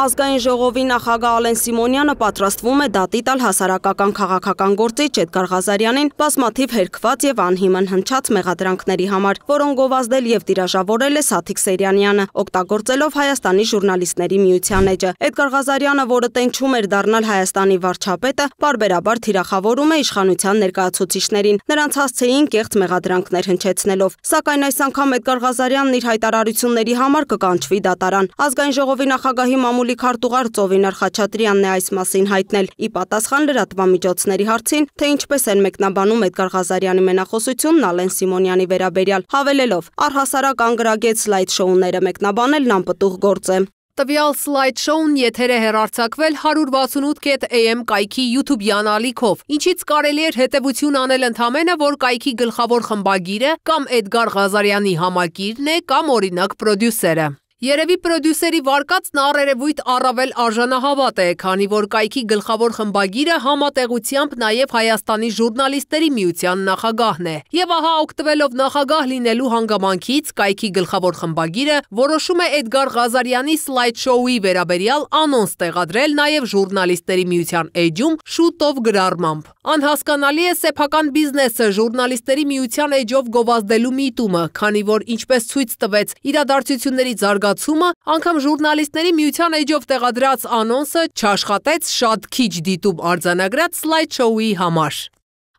Ազգային ժողովի նախագահ Ալեն Սիմոնյանը պատրաստվում է դատի տալ հասարակական քաղաքական գործիչ Էդգար Ղազարյանին բազմաթիվ հերքված եւ անհիմն հնչած մեղադրանքների համար, որոնք գովազդել եւ դիրաժավորել է Սաթիկ Սերյանյանը, օգտագործելով Հայաստանի ժուրնալիստների միության էջը։ Էդգար Ղազարյանը, որը տենչում էր դառնալ Հայաստանի վարչապետը, բարբերաբար թիրախավորում է իշխանության ներկայացուցիչներին։ Նրանց հասցեին կեղծ մեղադրանքներ հնչեցնելով, սակայն այս անգամ Էդգար Ղազարյանն իր հայտարարությունների համար կկանչվի դատարան։ Ազգային ժողովի նախագահի մամուլի Գլխավորի քարտուղար Ծովինար Խաչատրյանն է այս մասին հայտնել։ Ի պատասխան լրատվամիջոցների հարցին, թե ինչպես են մեկնաբանում Էդգար Ղազարյանի մենախոսությունն Ալեն Սիմոնյանի վերաբերյալ, հավելելով. «Առհասարակ անգրագետ սլայդ շոուները մեկնաբանելն անպտուղ գործ է»։ Տվյալ սլայդ շոուն եթեր է հերարցակվել 168.am կայքի YouTube յանալիքով, ինչից կարելի էր հետևություն անել ընդամենը, որ կայքի գլխավոր խմբագիրը կամ Էդգար Ղազարյանի համակիրն է կամ օրինակ պրոդյուսերը։ Երևի պրոդյուսերի վարկածն առերևույթ առավել արժանահավատ է, քանի որ կայքի գլխավոր խմբագիրը համատեղությամբ նաև Հայաստանի ժուրնալիստերի միության նախագահն է։ Եվ ահա օգտվելով նախագահ լինելու հանգամանքից կայքի գլխավոր խմբագիրը որոշում է Էդգար Ղազարյանի սլայդ-շոուի վերաբերյալ անոնս տեղադրել նաև ժուրնալիստերի միության էջում շուտով գրառմամբ։ Անհասկանալի է սեփական բիզնեսը ժուրնալիստերի միության էջով գովազդելու միտումը, քանի որ ինչպես ցույց տվեց իրադարձությունների զարգացումը զարգացումը, անգամ ժուրնալիստների միության էջով տեղադրած անոնսը չաշխատեց շատ քիչ դիտում արձանագրած սլայդշոուի համար։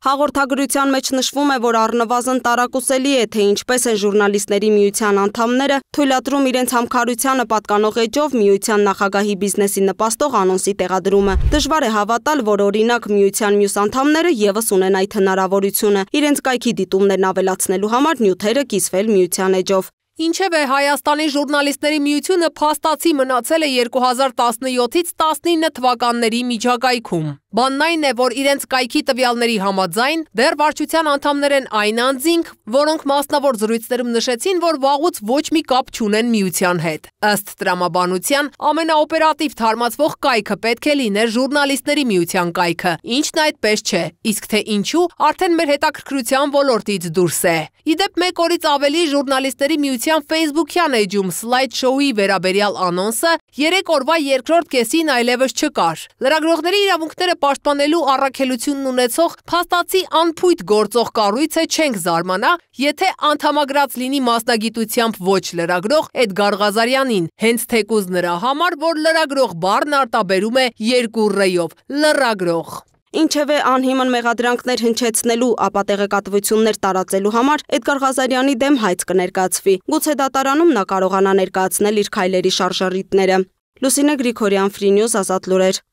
Հաղորդագրության մեջ նշվում է, որ առնվազն տարակուսելի է, թե ինչպես են ժուրնալիստների միության անդամները թույլատրում իրենց համքարությանը պատկանող էջով միության նախագահի բիզնեսի նպաստող անոնսի տեղադրումը։ Դժվար է հավատալ, որ օրինակ միության մյուս անդամները եւս ունեն այդ հնարավորությունը իրենց կայքի դիտումներն ավելացնելու համար նյութերը կիսվել միության էջով։ Ինչև է Հայաստանի ժուրնալիստների միությունը պաստացի մնացել է 2017-ից 19 թվականների միջագայքում։ Բանն այն է, որ իրենց կայքի տվյալների համաձայն դեռ վարչության անդամներ են այն անձինք, որոնք մասնավոր զրույցներում նշեցին, որ վաղուց ոչ մի կապ չունեն միության հետ։ Ըստ տրամաբանության, ամենաօպերատիվ թարմացվող կայքը պետք է լիներ ժուրնալիստների միության կայքը, ինչն այդպես չէ։ Իսկ թե ինչու, արդեն մեր հետաքրքրության ոլորտից դուրս է։ Իդեպ մեկ օրից ավելի ժուրնալիստների միության Հանրապետության Facebook-յան էջում սլայդ շոուի վերաբերյալ անոնսը երեք օրվա երկրորդ կեսին այլևս չկար։ Լրագրողների իրավունքները պաշտպանելու առաքելությունն ունեցող փաստացի անփույթ գործող կառույցը չենք զարմանա, եթե անդամագրած լինի մասնագիտությամբ ոչ լրագրող Էդգար Ղազարյանին, հենց թեկուզ նրա համար, որ լրագրող բառն արտաբերում է երկու ռեյով՝ լրագրող։ Ինչևէ անհիմն մեղադրանքներ հնչեցնելու, ապա տեղեկատվություններ տարածելու համար Էդգար Ղազարյանի դեմ հայց կներկացվի։ Գուցե դատարանում նա կարողանա ներկայացնել իր քայլերի շարժառիթները։ Լուսինե Գրիգորյան, Free News, Ազատ լուրեր։